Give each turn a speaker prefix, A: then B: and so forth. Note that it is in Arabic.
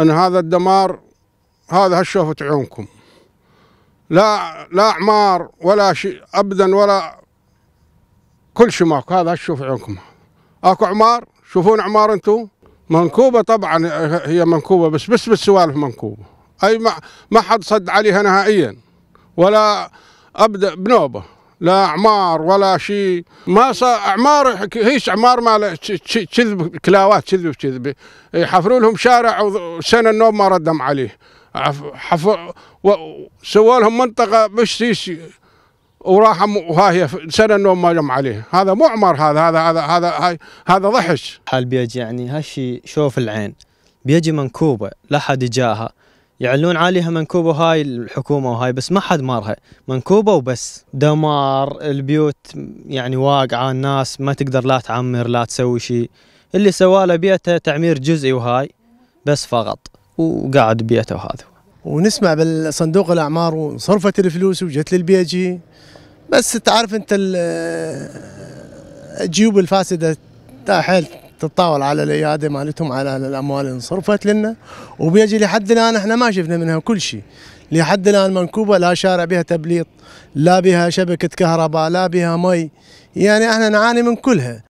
A: ان هذا الدمار هذا هالشوفة عيونكم لا لا اعمار ولا شيء ابدا ولا كل شيء ماكو هذا هالشوفة عيونكم اكو اعمار شوفون اعمار انتم منكوبة طبعا هي منكوبة بس بس بالسوالف منكوبة اي ما ما حد صد عليها نهائيا ولا ابدا بنوبه لا اعمار ولا شيء ما اعمار هيش اعمار ما كذب كلاوات كذب كذب يحفروا لهم شارع وسنه النوم ما ردم عليه حفروا سووا لهم منطقه مش هيش وراح وها هي سنه النوم ما جم عليه هذا مو عمر هذا هذا هذا هذا هذا ضحش حال بيجي يعني هالشيء شوف العين بيجي منكوبه
B: لا حد جاها يعلون عليها منكوبة هاي الحكومة وهاي بس ما حد مارها منكوبة وبس دمار البيوت يعني واقعة الناس ما تقدر لا تعمر لا تسوي شيء اللي سواله بيته تعمير جزئي وهاي بس فقط
C: وقاعد بيته وهذا ونسمع بالصندوق الأعمار وصرفت الفلوس وجت للبيجي بس تعرف انت الجيوب الفاسدة حيل تتطاول على الاياده مالتهم على الاموال اللي انصرفت لنا وبيجي لحد الان احنا ما شفنا منها كل شيء لحد الان منكوبه لا شارع بها تبليط لا بها شبكه كهرباء لا بها مي يعني احنا نعاني من كلها